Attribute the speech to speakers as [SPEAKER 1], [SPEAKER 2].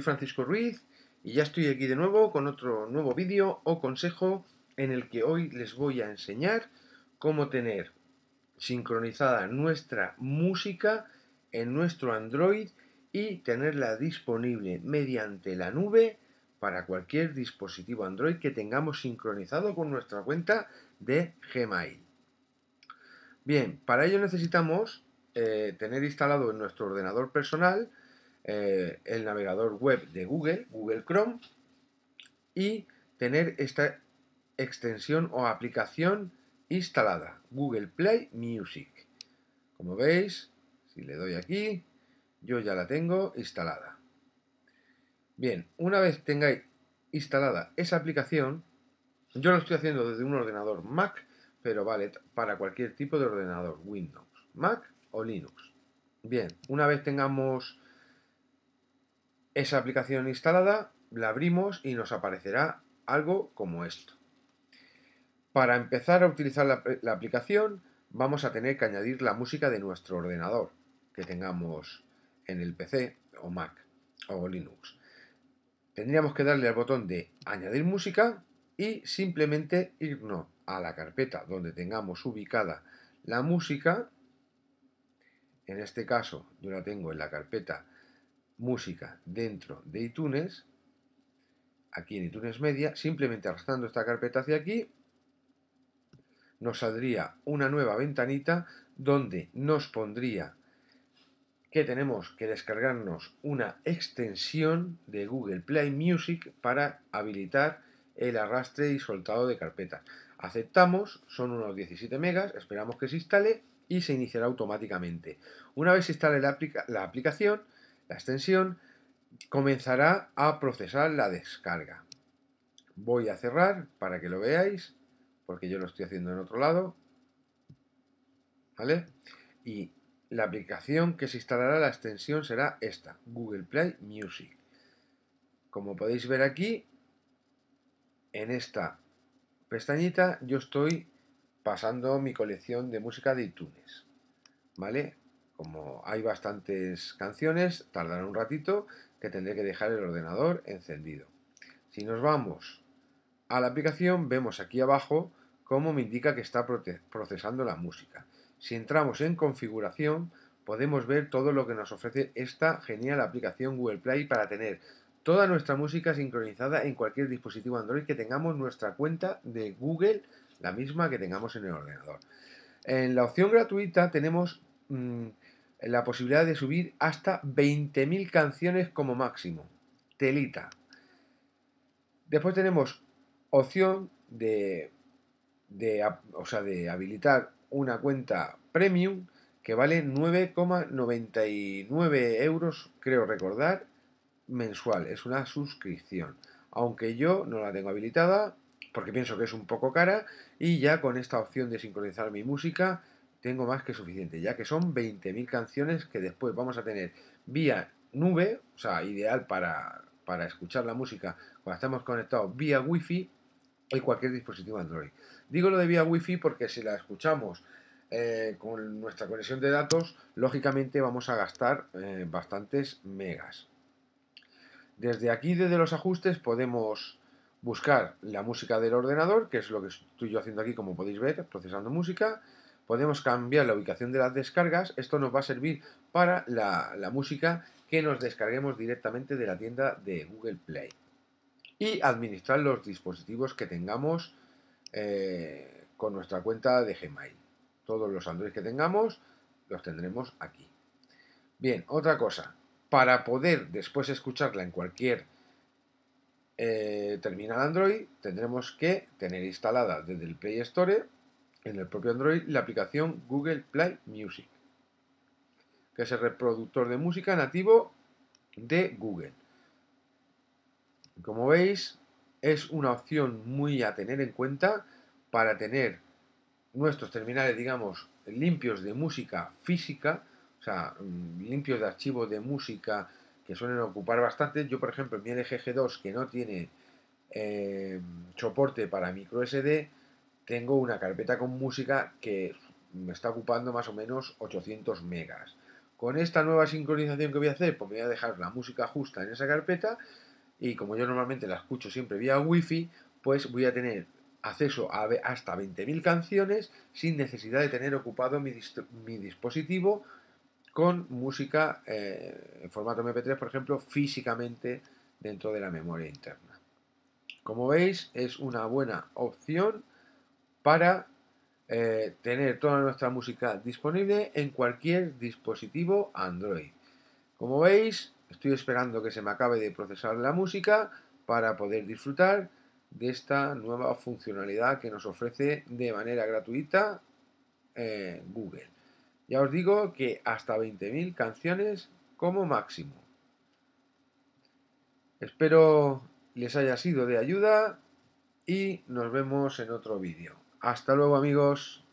[SPEAKER 1] Francisco Ruiz y ya estoy aquí de nuevo con otro nuevo vídeo o consejo en el que hoy les voy a enseñar cómo tener sincronizada nuestra música en nuestro Android y tenerla disponible mediante la nube para cualquier dispositivo Android que tengamos sincronizado con nuestra cuenta de Gmail. Bien, para ello necesitamos eh, tener instalado en nuestro ordenador personal eh, el navegador web de Google, Google Chrome, y tener esta extensión o aplicación instalada, Google Play Music. Como veis, si le doy aquí, yo ya la tengo instalada. Bien, una vez tengáis instalada esa aplicación, yo lo estoy haciendo desde un ordenador Mac, pero vale para cualquier tipo de ordenador, Windows, Mac o Linux. Bien, una vez tengamos esa aplicación instalada, la abrimos y nos aparecerá algo como esto. Para empezar a utilizar la, aplicación vamos a tener que añadir la música de nuestro ordenador que tengamos en el PC o Mac o Linux. Tendríamos que darle al botón de añadir música y simplemente irnos a la carpeta donde tengamos ubicada la música. En este caso yo la tengo en la carpeta música dentro de iTunes, aquí en iTunes Media, simplemente arrastrando esta carpeta hacia aquí, nos saldría una nueva ventanita donde nos pondría que tenemos que descargarnos una extensión de Google Play Music para habilitar el arrastre y soltado de carpetas. Aceptamos, son unos 17 megas, esperamos que se instale y se iniciará automáticamente. Una vez se instale la, la aplicación, la extensión, comenzará a procesar la descarga. Voy a cerrar para que lo veáis, porque yo lo estoy haciendo en otro lado. ¿Vale? Y la aplicación que se instalará la extensión será esta, Google Play Music. Como podéis ver aquí, en esta pestañita yo estoy pasando mi colección de música de iTunes. ¿Vale? Como hay bastantes canciones, tardará un ratito que tendré que dejar el ordenador encendido. Si nos vamos a la aplicación, vemos aquí abajo cómo me indica que está procesando la música. Si entramos en configuración, podemos ver todo lo que nos ofrece esta genial aplicación Google Play para tener toda nuestra música sincronizada en cualquier dispositivo Android que tengamos nuestra cuenta de Google, la misma que tengamos en el ordenador. En la opción gratuita tenemos mm, la posibilidad de subir hasta 20.000 canciones como máximo. Telita. Después tenemos opción de, de, o sea, de habilitar una cuenta premium que vale 9,99 euros, creo recordar, mensual. Es una suscripción. Aunque yo no la tengo habilitada porque pienso que es un poco cara y ya con esta opción de sincronizar mi música tengo más que suficiente, ya que son 20.000 canciones que después vamos a tener vía nube, o sea, ideal para, para escuchar la música cuando estamos conectados vía wifi en cualquier dispositivo Android. Digo lo de vía wifi porque si la escuchamos eh, con nuestra conexión de datos, lógicamente vamos a gastar eh, bastantes megas. Desde aquí, desde los ajustes, podemos buscar la música del ordenador, que es lo que estoy yo haciendo aquí, como podéis ver, procesando música podemos cambiar la ubicación de las descargas. Esto nos va a servir para la, música que nos descarguemos directamente de la tienda de Google Play. Y administrar los dispositivos que tengamos eh, con nuestra cuenta de Gmail. Todos los Android que tengamos los tendremos aquí. Bien, otra cosa. Para poder después escucharla en cualquier eh, terminal Android, tendremos que tener instalada desde el Play Store en el propio Android la aplicación Google Play Music, que es el reproductor de música nativo de Google. Como veis, es una opción muy a tener en cuenta para tener nuestros terminales, digamos, limpios de música física, o sea, mm, limpios de archivos de música que suelen ocupar bastante. Yo, por ejemplo, en mi LG G2, que no tiene eh, soporte para micro SD, tengo una carpeta con música que me está ocupando más o menos 800 megas. Con esta nueva sincronización que voy a hacer, pues voy a dejar la música justa en esa carpeta y como yo normalmente la escucho siempre vía wifi, pues voy a tener acceso a hasta 20.000 canciones sin necesidad de tener ocupado mi, dispositivo con música eh, en formato MP3, por ejemplo, físicamente dentro de la memoria interna. Como veis, es una buena opción para eh, tener toda nuestra música disponible en cualquier dispositivo Android. Como veis, estoy esperando que se me acabe de procesar la música para poder disfrutar de esta nueva funcionalidad que nos ofrece de manera gratuita eh, Google. Ya os digo que hasta 20.000 canciones como máximo. Espero les haya sido de ayuda y nos vemos en otro vídeo. Hasta luego amigos.